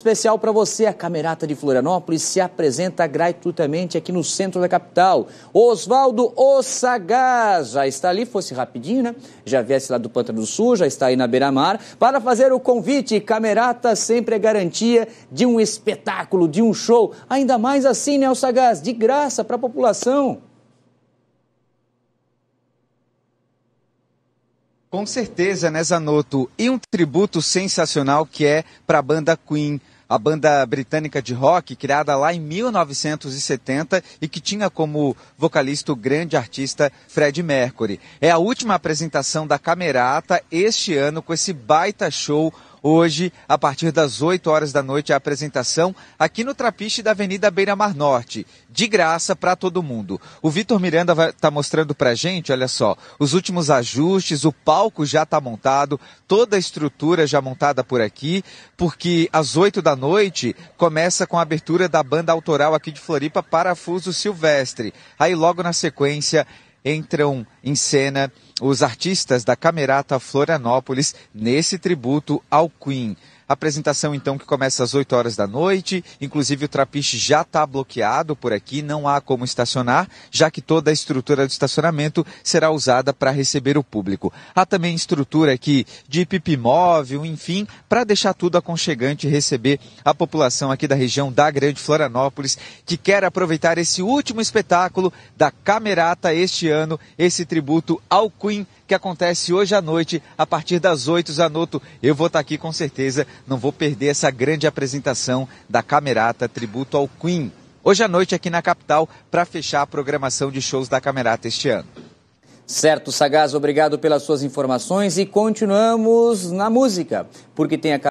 Especial para você, a Camerata de Florianópolis se apresenta gratuitamente aqui no centro da capital. Oswaldo Ossagás já está ali, fosse rapidinho, né? Já viesse lá do Pântano do Sul, já está aí na beira-mar, para fazer o convite. Camerata sempre é garantia de um espetáculo, de um show, ainda mais assim, né, Ossagás? De graça para a população. Com certeza, né, Zanotto? E um tributo sensacional que é para a banda Queen, a banda britânica de rock criada lá em 1970 e que tinha como vocalista o grande artista Fred Mercury. É a última apresentação da Camerata este ano com esse baita show Hoje, a partir das 8 horas da noite, a apresentação aqui no Trapiche da Avenida Beira Mar Norte, de graça para todo mundo. O Vitor Miranda está mostrando para gente, olha só, os últimos ajustes, o palco já está montado, toda a estrutura já montada por aqui, porque às 8 da noite começa com a abertura da banda autoral aqui de Floripa, Parafuso Silvestre. Aí logo na sequência entram em cena os artistas da Camerata Florianópolis nesse tributo ao Queen. Apresentação então que começa às 8 horas da noite. Inclusive o trapiche já está bloqueado por aqui, não há como estacionar, já que toda a estrutura do estacionamento será usada para receber o público. Há também estrutura aqui de pipimóvel, enfim, para deixar tudo aconchegante e receber a população aqui da região da Grande Florianópolis que quer aproveitar esse último espetáculo da Camerata este ano, esse tributo ao Queen que acontece hoje à noite, a partir das 8, Zanotto. Eu vou estar tá aqui com certeza, não vou perder essa grande apresentação da Camerata Tributo ao Queen. Hoje à noite aqui na capital, para fechar a programação de shows da Camerata este ano. Certo, Sagaz, obrigado pelas suas informações e continuamos na música, porque tem a